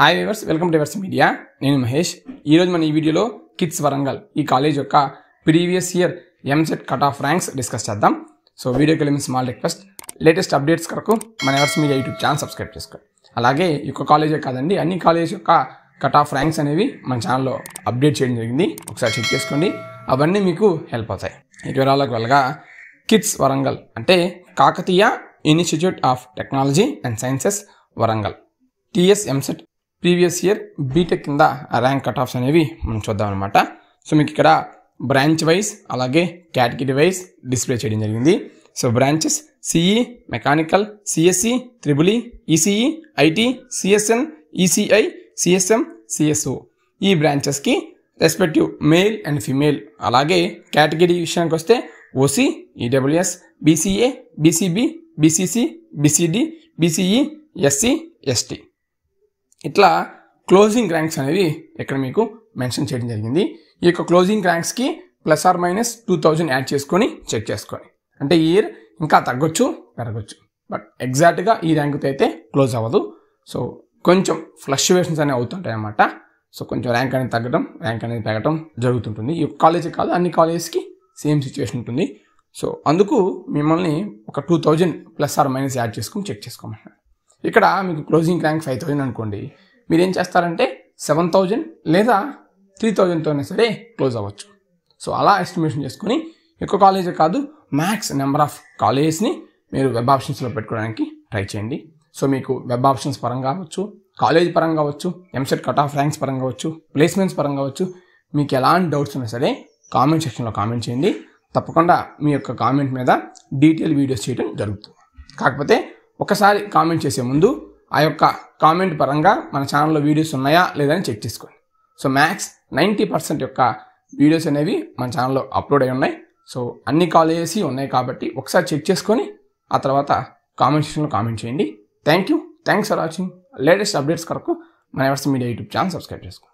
hi viewers welcome to viewers media నేను మహేష్ ఈరోజు మన ఈ వీడియోలో కిడ్స్ వరంగల్ ఈ కాలేజ్ యొక్క previous year EAMCET cut off ranks discuss చేద్దాం సో వీడియోకి వెళ్ళి స్మాల్ రిక్వెస్ట్ లేటెస్ట్ అప్డేట్స్ కొరకు మన viewers media YouTube channel subscribe చేసుకో అలాగే ఈ యొక్క కాలేజే కాదండి అన్ని కాలేజ్ యొక్క కట్ ఆఫ్ ర్యాంక్స్ అనేవి మన ఛానల్లో అప్డేట్ చేయడం జరిగింది ఒకసారి చెక్ చేసుకోండి అవన్నీ మీకు హెల్ప్ అవుతాయి ఇక వివరాలకు వెళ్ళగా కిడ్స్ వరంగల్ అంటే Kakatiya institute of technology and sciences Warangal EAMCET previous year BTech కింద ర్యాంక్ కట్ ఆఫ్స్ అనేవి మనం చూద్దాం అనమాట సో మీకు ఇక్కడ బ్రాంచ్ వైజ్ అలాగే కేటగిరీ వైజ్ డిస్ప్లే చేయడం జరిగింది so branches CE mechanical CSC triple E ECE IT CSN ECI CSM CSO ఈ బ్రాంచెస్కి రెస్పెక్టివ్ మేల్ అండ్ ఫిమేల్ అలాగే కేటగిరీ విషయానికి వస్తే OC EWS BCA BCB BCC BCD BCE SC ST ఇట్లా closing ranks అనేవి ఇక్కడ మీకు మెన్షన్ చేయడం జరిగింది ఈ యొక్క క్లోజింగ్ ర్యాంక్స్కి plus or minus two thousand add చేసుకొని చెక్ చేసుకొని అంటే ఈ ఇయర్ ఇంకా తగ్గొచ్చు పెరగచ్చు బట్ ఎగ్జాక్ట్గా ఈ ర్యాంక్తో అయితే క్లోజ్ అవ్వదు సో కొంచెం ఫ్లక్చువేషన్స్ అనేవి అవుతుంటాయి సో కొంచెం ర్యాంక్ అనేది తగ్గడం ర్యాంక్ అనేది పెరగడం జరుగుతుంటుంది ఈ కాలేజ్ కాదు అన్ని కాలేజెస్కి సేమ్ సిచ్యువేషన్ ఉంటుంది సో అందుకు మిమ్మల్ని ఒక two thousand plus or minus add చేసుకుని చెక్ చేసుకోమంటారు ఇక్కడ మీకు క్లోజింగ్ ర్యాంక్ ఫైవ్ థౌజండ్ అనుకోండి మీరు ఏం చేస్తారంటే సెవెన్ థౌజండ్ లేదా త్రీ థౌజండ్తోనే సరే క్లోజ్ అవ్వచ్చు సో అలా ఎస్టిమేషన్ చేసుకుని ఎక్కువ కాలేజే కాదు మ్యాక్స్ నెంబర్ ఆఫ్ కాలేజెస్ని మీరు వెబ్ ఆప్షన్స్లో పెట్టుకోవడానికి ట్రై చేయండి సో మీకు వెబ్ ఆప్షన్స్ పరంగా అవ్వచ్చు కాలేజ్ పరంగా అవ్వచ్చు ఎంసెట్ కట్ ఆఫ్ ర్యాంక్స్ పరంగా అవ్వచ్చు ప్లేస్మెంట్స్ పరంగా అవ్వచ్చు మీకు ఎలాంటి డౌట్స్ ఉన్నా సరే కామెంట్ సెక్షన్లో కామెంట్ చేయండి తప్పకుండా మీ యొక్క కామెంట్ మీద డీటెయిల్ వీడియోస్ చేయడం జరుగుతుంది కాకపోతే ఒకసారి కామెంట్ చేసే ముందు ఆ యొక్క కామెంట్ పరంగా మన ఛానల్లో వీడియోస్ ఉన్నాయా లేదని చెక్ చేసుకోండి సో మ్యాథ్స్ నైంటీ పర్సెంట్ యొక్క వీడియోస్ అనేవి మన ఛానల్లో అప్లోడ్ అయి ఉన్నాయి సో అన్ని కాలేజెస్ ఉన్నాయి కాబట్టి ఒకసారి చెక్ చేసుకొని ఆ తర్వాత కామెంట్ సెక్షన్లో కామెంట్ చేయండి thank you thanks for watching latest updates కొరకు మన viewers media YouTube channel subscribe చేసుకోండి